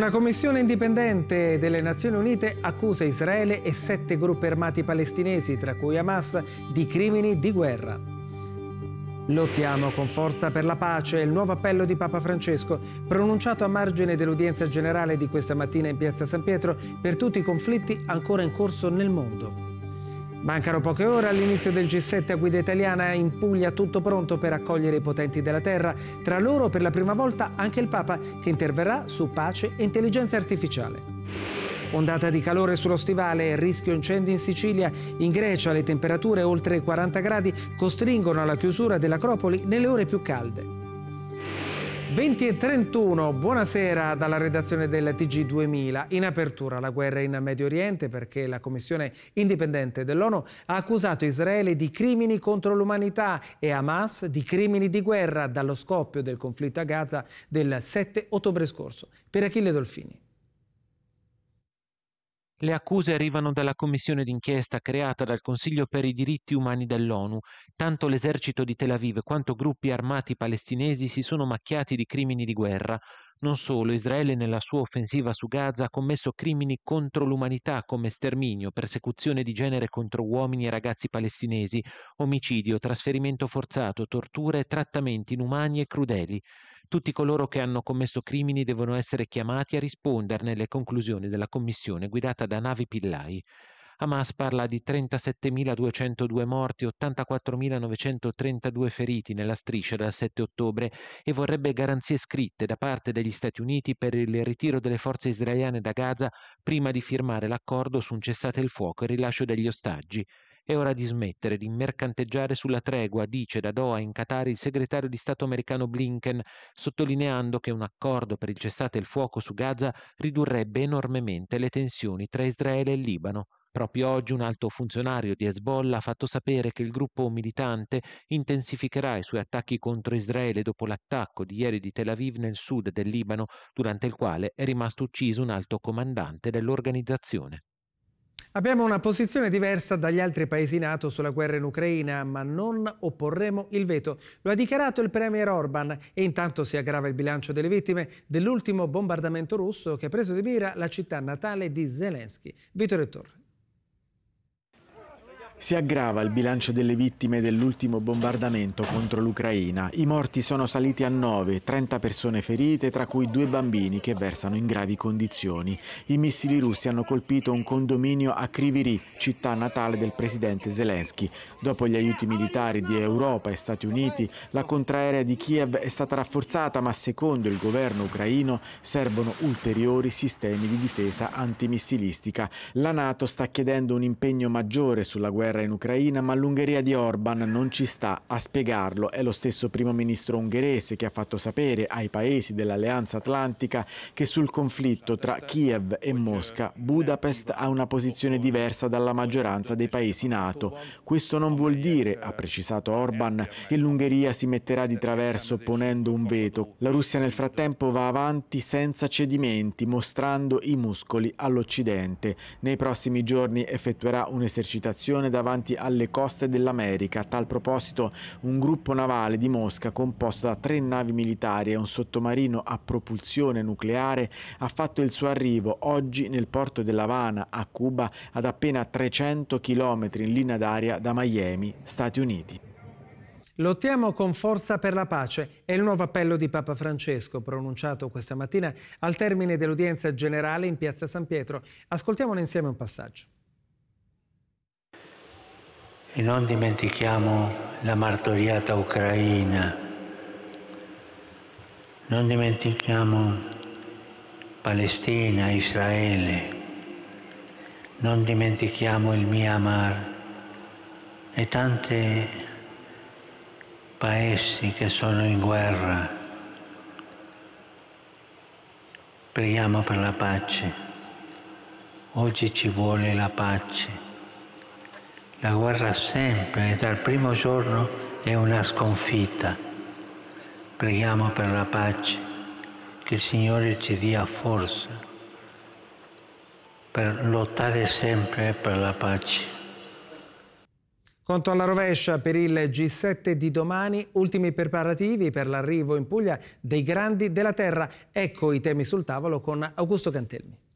Una commissione indipendente delle Nazioni Unite accusa Israele e sette gruppi armati palestinesi, tra cui Hamas, di crimini di guerra. Lottiamo con forza per la pace, il nuovo appello di Papa Francesco, pronunciato a margine dell'udienza generale di questa mattina in piazza San Pietro per tutti i conflitti ancora in corso nel mondo. Mancano poche ore all'inizio del G7 a guida italiana in Puglia, tutto pronto per accogliere i potenti della terra. Tra loro per la prima volta anche il Papa che interverrà su pace e intelligenza artificiale. Ondata di calore sullo stivale, rischio incendi in Sicilia, in Grecia le temperature oltre 40 gradi costringono alla chiusura dell'Acropoli nelle ore più calde. 20 e 31, buonasera dalla redazione del TG2000. In apertura la guerra in Medio Oriente perché la Commissione indipendente dell'ONU ha accusato Israele di crimini contro l'umanità e Hamas di crimini di guerra dallo scoppio del conflitto a Gaza del 7 ottobre scorso. Per Achille Dolfini. Le accuse arrivano dalla commissione d'inchiesta creata dal Consiglio per i diritti umani dell'ONU. Tanto l'esercito di Tel Aviv quanto gruppi armati palestinesi si sono macchiati di crimini di guerra. Non solo, Israele nella sua offensiva su Gaza ha commesso crimini contro l'umanità come sterminio, persecuzione di genere contro uomini e ragazzi palestinesi, omicidio, trasferimento forzato, torture e trattamenti inumani e crudeli. Tutti coloro che hanno commesso crimini devono essere chiamati a risponderne alle conclusioni della commissione guidata da Navi Pillai. Hamas parla di 37.202 morti, e 84.932 feriti nella striscia dal 7 ottobre e vorrebbe garanzie scritte da parte degli Stati Uniti per il ritiro delle forze israeliane da Gaza prima di firmare l'accordo su un cessate il fuoco e il rilascio degli ostaggi. È ora di smettere di mercanteggiare sulla tregua, dice da Doha in Qatar il segretario di Stato americano Blinken, sottolineando che un accordo per il cessate il fuoco su Gaza ridurrebbe enormemente le tensioni tra Israele e Libano. Proprio oggi un alto funzionario di Hezbollah ha fatto sapere che il gruppo militante intensificherà i suoi attacchi contro Israele dopo l'attacco di ieri di Tel Aviv nel sud del Libano, durante il quale è rimasto ucciso un alto comandante dell'organizzazione. Abbiamo una posizione diversa dagli altri paesi NATO sulla guerra in Ucraina, ma non opporremo il veto. Lo ha dichiarato il premier Orban e intanto si aggrava il bilancio delle vittime dell'ultimo bombardamento russo che ha preso di mira la città natale di Zelensky. Vittorio Torre. Si aggrava il bilancio delle vittime dell'ultimo bombardamento contro l'Ucraina. I morti sono saliti a 9, 30 persone ferite, tra cui due bambini che versano in gravi condizioni. I missili russi hanno colpito un condominio a Kriviri, città natale del presidente Zelensky. Dopo gli aiuti militari di Europa e Stati Uniti, la contraerea di Kiev è stata rafforzata, ma secondo il governo ucraino servono ulteriori sistemi di difesa antimissilistica. La NATO sta chiedendo un impegno maggiore sulla guerra guerra in Ucraina, ma l'Ungheria di Orban non ci sta a spiegarlo. È lo stesso primo ministro ungherese che ha fatto sapere ai paesi dell'Alleanza Atlantica che sul conflitto tra Kiev e Mosca Budapest ha una posizione diversa dalla maggioranza dei paesi NATO. Questo non vuol dire, ha precisato Orban, che l'Ungheria si metterà di traverso ponendo un veto. La Russia nel frattempo va avanti senza cedimenti, mostrando i muscoli all'Occidente. Nei prossimi giorni effettuerà un'esercitazione da davanti alle coste dell'America. A tal proposito un gruppo navale di Mosca composto da tre navi militari e un sottomarino a propulsione nucleare ha fatto il suo arrivo oggi nel porto dell'Havana a Cuba ad appena 300 km in linea d'aria da Miami, Stati Uniti. Lottiamo con forza per la pace è il nuovo appello di Papa Francesco pronunciato questa mattina al termine dell'udienza generale in Piazza San Pietro. Ascoltiamolo insieme un passaggio. E non dimentichiamo la martoriata Ucraina, non dimentichiamo Palestina, Israele, non dimentichiamo il Myanmar e tanti paesi che sono in guerra. Preghiamo per la pace. Oggi ci vuole la pace. La guerra sempre, dal primo giorno, è una sconfitta. Preghiamo per la pace, che il Signore ci dia forza per lottare sempre per la pace. Conto alla rovescia per il G7 di domani, ultimi preparativi per l'arrivo in Puglia dei grandi della terra. Ecco i temi sul tavolo con Augusto Cantelmi.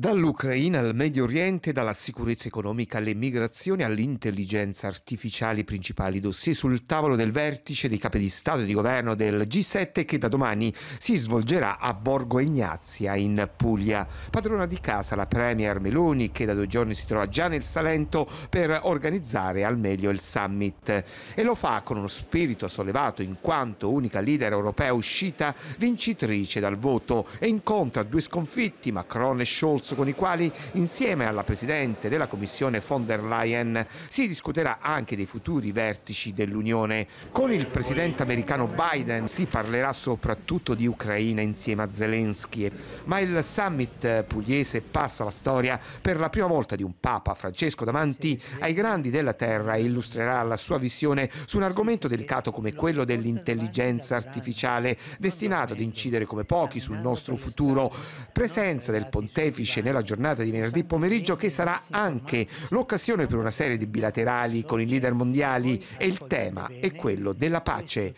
Dall'Ucraina al Medio Oriente, dalla sicurezza economica alle migrazioni all'intelligenza artificiale, i principali dossier sul tavolo del vertice dei capi di Stato e di Governo del G7 che da domani si svolgerà a Borgo Ignazia in Puglia. Padrona di casa la Premier Meloni che da due giorni si trova già nel Salento per organizzare al meglio il summit e lo fa con uno spirito sollevato in quanto unica leader europea uscita vincitrice dal voto e incontra due sconfitti Macron e Scholz Scholz, con i quali, insieme alla Presidente della Commissione von der Leyen, si discuterà anche dei futuri vertici dell'Unione. Con il Presidente americano Biden si parlerà soprattutto di Ucraina insieme a Zelensky, ma il summit pugliese passa la storia per la prima volta di un Papa Francesco davanti ai grandi della terra e illustrerà la sua visione su un argomento delicato come quello dell'intelligenza artificiale, destinato ad incidere come pochi sul nostro futuro. Presenza del pontefice invece nella giornata di venerdì pomeriggio che sarà anche l'occasione per una serie di bilaterali con i leader mondiali e il tema è quello della pace.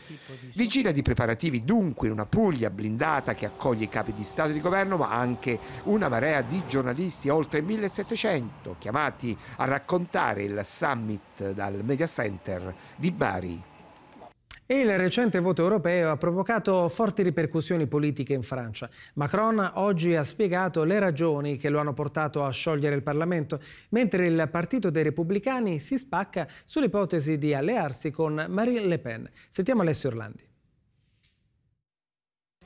Vigilia di preparativi dunque in una Puglia blindata che accoglie i capi di Stato e di Governo ma anche una marea di giornalisti oltre 1700 chiamati a raccontare il summit dal Media Center di Bari. Il recente voto europeo ha provocato forti ripercussioni politiche in Francia. Macron oggi ha spiegato le ragioni che lo hanno portato a sciogliere il Parlamento, mentre il partito dei repubblicani si spacca sull'ipotesi di allearsi con Marine Le Pen. Sentiamo Alessio Orlandi.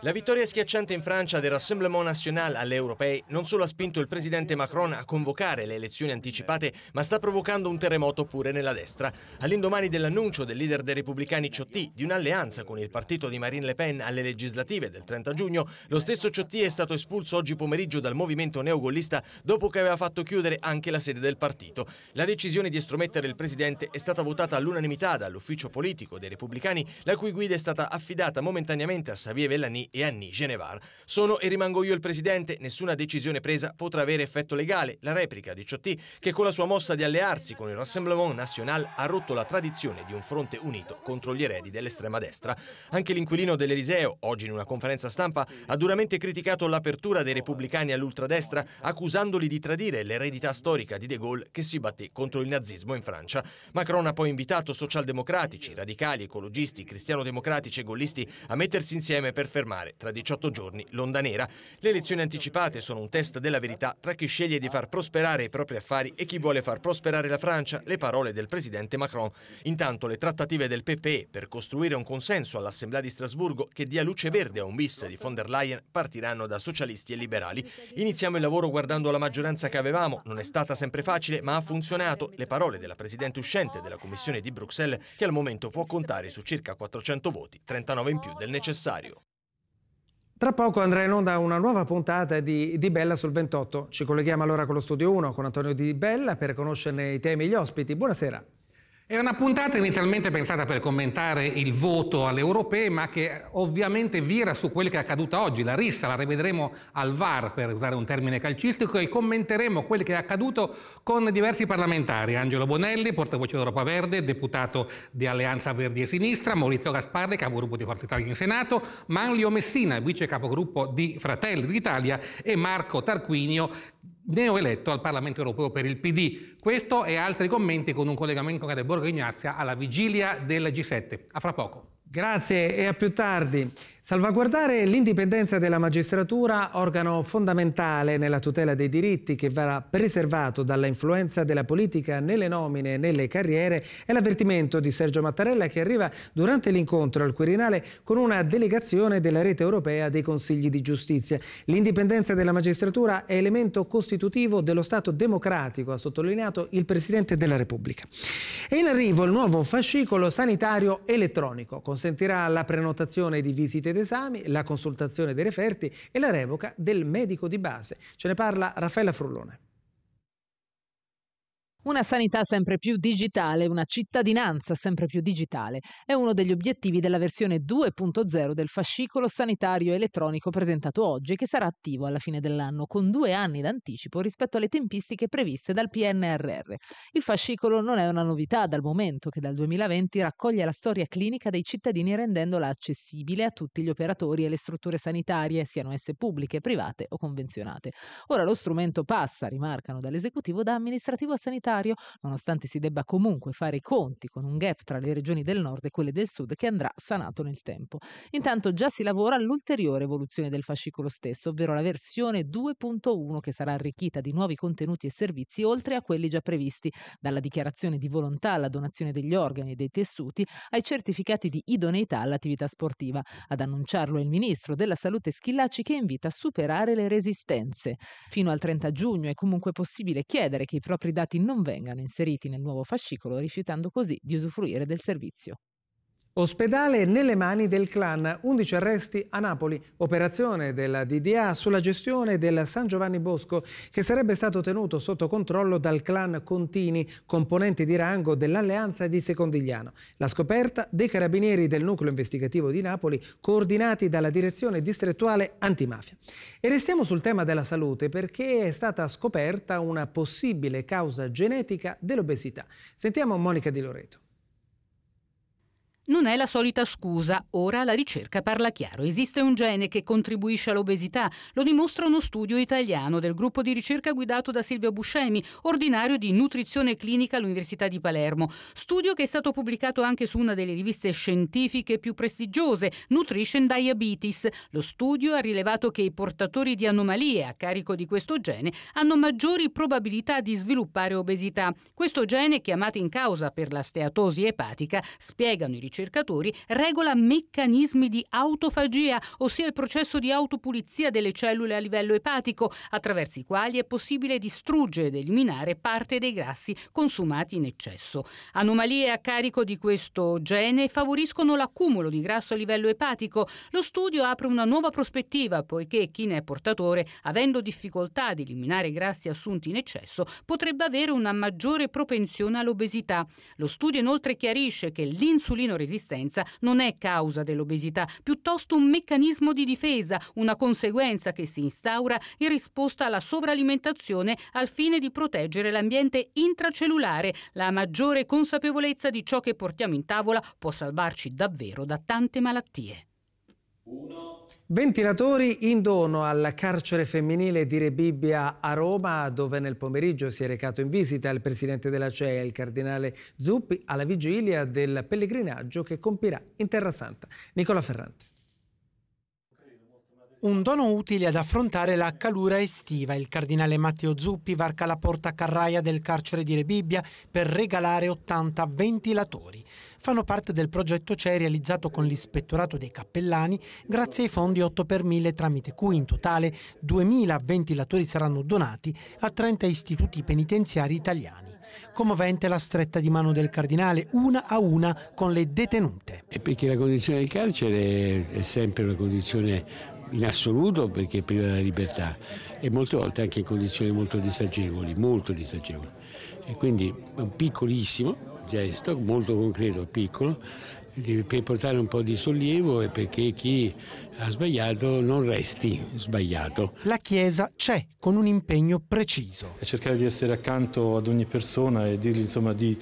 La vittoria schiacciante in Francia del Rassemblement National alle europee non solo ha spinto il presidente Macron a convocare le elezioni anticipate, ma sta provocando un terremoto pure nella destra. All'indomani dell'annuncio del leader dei repubblicani Ciotti di un'alleanza con il partito di Marine Le Pen alle legislative del 30 giugno, lo stesso Ciotti è stato espulso oggi pomeriggio dal movimento neogollista dopo che aveva fatto chiudere anche la sede del partito. La decisione di estromettere il presidente è stata votata all'unanimità dall'ufficio politico dei repubblicani, la cui guida è stata affidata momentaneamente a Xavier Vellani e Annie Genevar. Sono e rimango io il presidente, nessuna decisione presa potrà avere effetto legale. La replica di Ciotti, che con la sua mossa di allearsi con il Rassemblement National ha rotto la tradizione di un fronte unito contro gli eredi dell'estrema destra. Anche l'inquilino dell'Eliseo, oggi in una conferenza stampa, ha duramente criticato l'apertura dei repubblicani all'ultradestra, accusandoli di tradire l'eredità storica di De Gaulle che si batté contro il nazismo in Francia. Macron ha poi invitato socialdemocratici, radicali, ecologisti, cristiano-democratici e gollisti a mettersi insieme per fermare confermare tra 18 giorni l'onda nera. Le elezioni anticipate sono un test della verità tra chi sceglie di far prosperare i propri affari e chi vuole far prosperare la Francia, le parole del presidente Macron. Intanto le trattative del PPE per costruire un consenso all'Assemblea di Strasburgo che dia luce verde a un bis di von der Leyen partiranno da socialisti e liberali. Iniziamo il lavoro guardando la maggioranza che avevamo, non è stata sempre facile ma ha funzionato. Le parole della presidente uscente della Commissione di Bruxelles che al momento può contare su circa 400 voti, 39 in più del necessario. Tra poco andrà in onda una nuova puntata di, di Bella sul 28. Ci colleghiamo allora con lo studio 1 con Antonio Di Bella per conoscerne i temi e gli ospiti. Buonasera. Era una puntata inizialmente pensata per commentare il voto alle europee, ma che ovviamente vira su quello che è accaduto oggi. La rissa la rivedremo al VAR, per usare un termine calcistico, e commenteremo quello che è accaduto con diversi parlamentari. Angelo Bonelli, portavoce d'Europa Verde, deputato di Alleanza Verdi e Sinistra, Maurizio Gasparri, capogruppo di Forza Italia in Senato, Manlio Messina, vice capogruppo di Fratelli d'Italia, e Marco Tarquinio, neoeletto al Parlamento europeo per il PD. Questo e altri commenti con un collegamento con Borgo Ignazia alla vigilia del G7. A fra poco. Grazie e a più tardi. Salvaguardare l'indipendenza della magistratura, organo fondamentale nella tutela dei diritti che verrà preservato dalla influenza della politica nelle nomine e nelle carriere, è l'avvertimento di Sergio Mattarella che arriva durante l'incontro al Quirinale con una delegazione della rete europea dei consigli di giustizia. L'indipendenza della magistratura è elemento costitutivo dello Stato democratico, ha sottolineato il Presidente della Repubblica. È in arrivo il nuovo fascicolo sanitario elettronico, con consentirà la prenotazione di visite ed esami, la consultazione dei referti e la revoca del medico di base. Ce ne parla Raffaella Frullone. Una sanità sempre più digitale, una cittadinanza sempre più digitale, è uno degli obiettivi della versione 2.0 del fascicolo sanitario elettronico presentato oggi, che sarà attivo alla fine dell'anno, con due anni d'anticipo rispetto alle tempistiche previste dal PNRR. Il fascicolo non è una novità dal momento che dal 2020 raccoglie la storia clinica dei cittadini rendendola accessibile a tutti gli operatori e le strutture sanitarie, siano esse pubbliche, private o convenzionate. Ora lo strumento passa, rimarcano dall'esecutivo, da amministrativo a sanitario necessario, nonostante si debba comunque fare i conti con un gap tra le regioni del nord e quelle del sud che andrà sanato nel tempo. Intanto già si lavora all'ulteriore evoluzione del fascicolo stesso, ovvero la versione 2.1 che sarà arricchita di nuovi contenuti e servizi oltre a quelli già previsti, dalla dichiarazione di volontà alla donazione degli organi e dei tessuti ai certificati di idoneità all'attività sportiva. Ad annunciarlo è il ministro della Salute Schillaci che invita a superare le resistenze. Fino al 30 giugno è comunque possibile chiedere che i propri dati non non vengano inseriti nel nuovo fascicolo, rifiutando così di usufruire del servizio. Ospedale nelle mani del clan, 11 arresti a Napoli, operazione della DDA sulla gestione del San Giovanni Bosco che sarebbe stato tenuto sotto controllo dal clan Contini, componente di rango dell'alleanza di Secondigliano. La scoperta dei carabinieri del nucleo investigativo di Napoli coordinati dalla direzione distrettuale antimafia. E restiamo sul tema della salute perché è stata scoperta una possibile causa genetica dell'obesità. Sentiamo Monica Di Loreto. Non è la solita scusa, ora la ricerca parla chiaro. Esiste un gene che contribuisce all'obesità, lo dimostra uno studio italiano del gruppo di ricerca guidato da Silvio Buscemi, ordinario di nutrizione clinica all'Università di Palermo. Studio che è stato pubblicato anche su una delle riviste scientifiche più prestigiose, Nutrition Diabetes. Lo studio ha rilevato che i portatori di anomalie a carico di questo gene hanno maggiori probabilità di sviluppare obesità. Questo gene, chiamato in causa per la steatosi epatica, spiegano i ricercatori ricercatori, regola meccanismi di autofagia, ossia il processo di autopulizia delle cellule a livello epatico, attraverso i quali è possibile distruggere ed eliminare parte dei grassi consumati in eccesso. Anomalie a carico di questo gene favoriscono l'accumulo di grasso a livello epatico. Lo studio apre una nuova prospettiva, poiché chi ne è portatore, avendo difficoltà ad eliminare grassi assunti in eccesso, potrebbe avere una maggiore propensione all'obesità. Lo studio inoltre chiarisce che l'insulino resistenza non è causa dell'obesità, piuttosto un meccanismo di difesa, una conseguenza che si instaura in risposta alla sovralimentazione al fine di proteggere l'ambiente intracellulare. La maggiore consapevolezza di ciò che portiamo in tavola può salvarci davvero da tante malattie. Ventilatori in dono al carcere femminile di Rebibbia a Roma, dove nel pomeriggio si è recato in visita il presidente della CEA, il cardinale Zuppi, alla vigilia del pellegrinaggio che compirà in Terra Santa. Nicola Ferrante. Un dono utile ad affrontare la calura estiva. Il cardinale Matteo Zuppi varca la porta carraia del carcere di Rebibbia per regalare 80 ventilatori. Fanno parte del progetto CE realizzato con l'ispettorato dei cappellani grazie ai fondi 8 per 1000 tramite cui in totale 2000 ventilatori saranno donati a 30 istituti penitenziari italiani. Commovente la stretta di mano del cardinale una a una con le detenute. È perché la condizione del carcere è sempre una condizione in assoluto perché è priva della libertà e molte volte anche in condizioni molto disagevoli, molto disagevoli. E quindi un piccolissimo gesto, molto concreto, piccolo, per portare un po' di sollievo e perché chi ha sbagliato non resti sbagliato. La Chiesa c'è con un impegno preciso. E cercare di essere accanto ad ogni persona e dirgli insomma di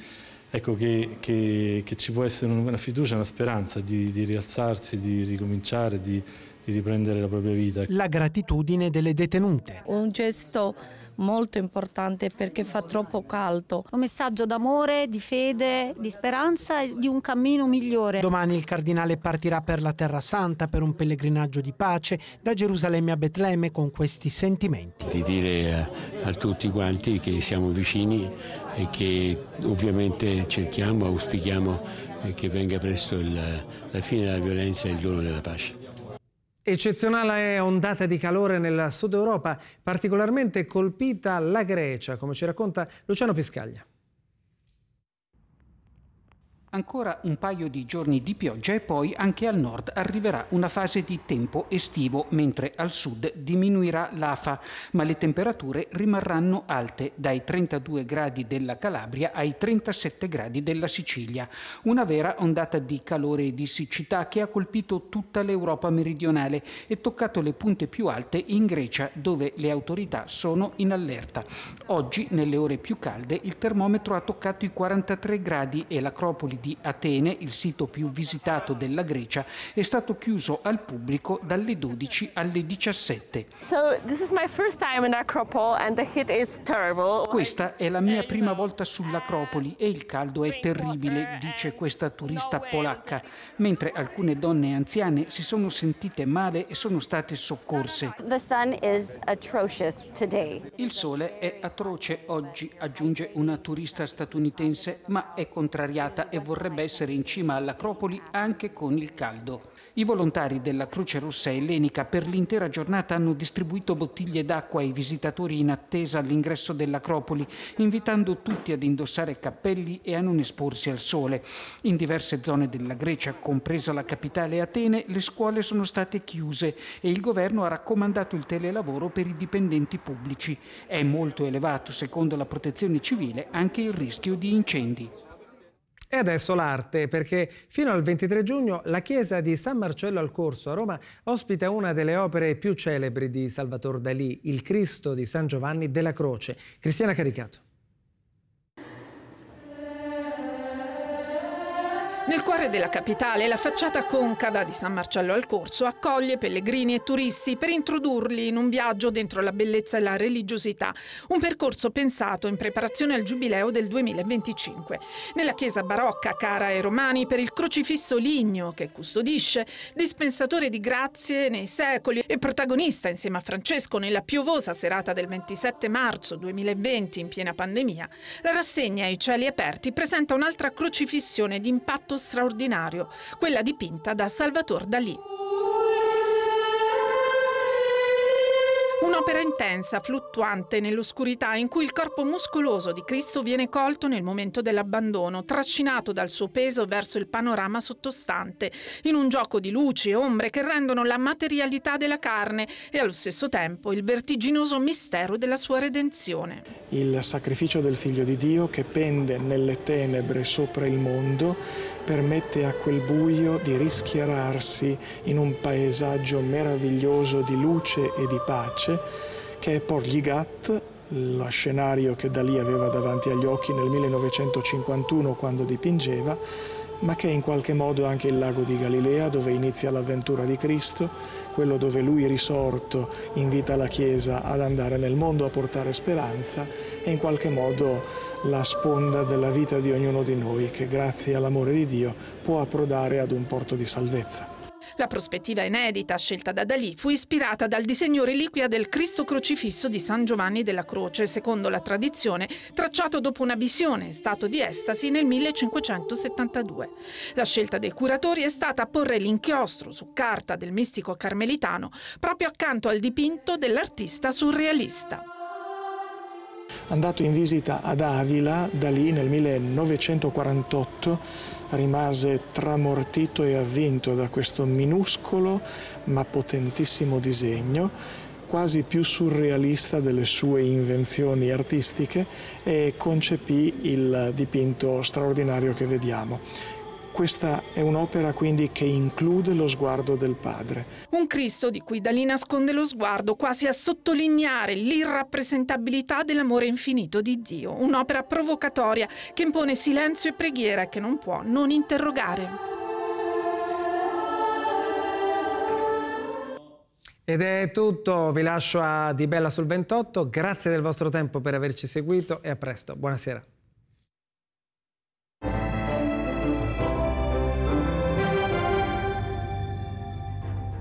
ecco che, che, che, ci può essere una fiducia, una speranza di, di rialzarsi, di ricominciare, di, di riprendere la propria vita. La gratitudine delle detenute. Un gesto molto importante perché fa troppo caldo. Un messaggio d'amore, di fede, di speranza e di un cammino migliore. Domani il cardinale partirà per la Terra Santa per un pellegrinaggio di pace da Gerusalemme a Betlemme con questi sentimenti. Di dire a, a tutti quanti che siamo vicini e che ovviamente cerchiamo, auspichiamo che venga presto il, la fine della violenza e il dono della pace. Eccezionale ondata di calore nella sud Europa, particolarmente colpita la Grecia, come ci racconta Luciano Piscaglia. Ancora un paio di giorni di pioggia e poi anche al nord arriverà una fase di tempo estivo, mentre al sud diminuirà l'afa, ma le temperature rimarranno alte dai 32 gradi della Calabria ai 37 gradi della Sicilia. Una vera ondata di calore e di siccità che ha colpito tutta l'Europa meridionale e toccato le punte più alte in Grecia, dove le autorità sono in allerta. Oggi, nelle ore più calde, il termometro ha toccato i 43 gradi e l'acropoli di Atene, il sito più visitato della Grecia, è stato chiuso al pubblico dalle 12 alle 17. Questa è la mia prima volta sull'Acropoli e il caldo è terribile, dice questa turista polacca, mentre alcune donne anziane si sono sentite male e sono state soccorse. Il sole è atroce oggi, aggiunge una turista statunitense, ma è contrariata e vorrebbe vorrebbe essere in cima all'Acropoli anche con il caldo. I volontari della Croce Rossa Ellenica per l'intera giornata hanno distribuito bottiglie d'acqua ai visitatori in attesa all'ingresso dell'Acropoli, invitando tutti ad indossare cappelli e a non esporsi al sole. In diverse zone della Grecia, compresa la capitale Atene, le scuole sono state chiuse e il governo ha raccomandato il telelavoro per i dipendenti pubblici. È molto elevato, secondo la protezione civile, anche il rischio di incendi. E adesso l'arte, perché fino al 23 giugno la chiesa di San Marcello al Corso a Roma ospita una delle opere più celebri di Salvatore Dalì, il Cristo di San Giovanni della Croce. Cristiana Caricato. Nel cuore della capitale, la facciata concava di San Marcello al Corso accoglie pellegrini e turisti per introdurli in un viaggio dentro la bellezza e la religiosità, un percorso pensato in preparazione al Giubileo del 2025. Nella chiesa barocca cara ai romani per il crocifisso ligneo che custodisce, dispensatore di grazie nei secoli e protagonista insieme a Francesco nella piovosa serata del 27 marzo 2020 in piena pandemia, la rassegna ai cieli aperti presenta un'altra crocifissione di impatto ritratto straordinario, quella dipinta da Salvatore Dalì. Un'opera intensa, fluttuante nell'oscurità, in cui il corpo muscoloso di Cristo viene colto nel momento dell'abbandono, trascinato dal suo peso verso il panorama sottostante, in un gioco di luci e ombre che rendono la materialità della carne e allo stesso tempo il vertiginoso mistero della sua redenzione. Il sacrificio del Figlio di Dio che pende nelle tenebre sopra il mondo permette a quel buio di rischiararsi in un paesaggio meraviglioso di luce e di pace che è Port Ligat, lo scenario che Dalì aveva davanti agli occhi nel 1951 quando dipingeva, ma che è in qualche modo anche il lago di Galilea dove inizia l'avventura di Cristo, quello dove lui risorto invita la Chiesa ad andare nel mondo a portare speranza è in qualche modo la sponda della vita di ognuno di noi che grazie all'amore di Dio può approdare ad un porto di salvezza. La prospettiva inedita scelta da Dalì fu ispirata dal disegno reliquia del Cristo crocifisso di San Giovanni della Croce, secondo la tradizione, tracciato dopo una visione in stato di estasi nel 1572. La scelta dei curatori è stata porre l'inchiostro su carta del mistico carmelitano proprio accanto al dipinto dell'artista surrealista andato in visita ad Avila, da lì nel 1948 rimase tramortito e avvinto da questo minuscolo ma potentissimo disegno quasi più surrealista delle sue invenzioni artistiche e concepì il dipinto straordinario che vediamo questa è un'opera quindi che include lo sguardo del padre. Un Cristo di cui Dalì nasconde lo sguardo quasi a sottolineare l'irrappresentabilità dell'amore infinito di Dio, un'opera provocatoria che impone silenzio e preghiera che non può non interrogare. Ed è tutto, vi lascio a Di Bella sul 28, grazie del vostro tempo per averci seguito e a presto, buonasera.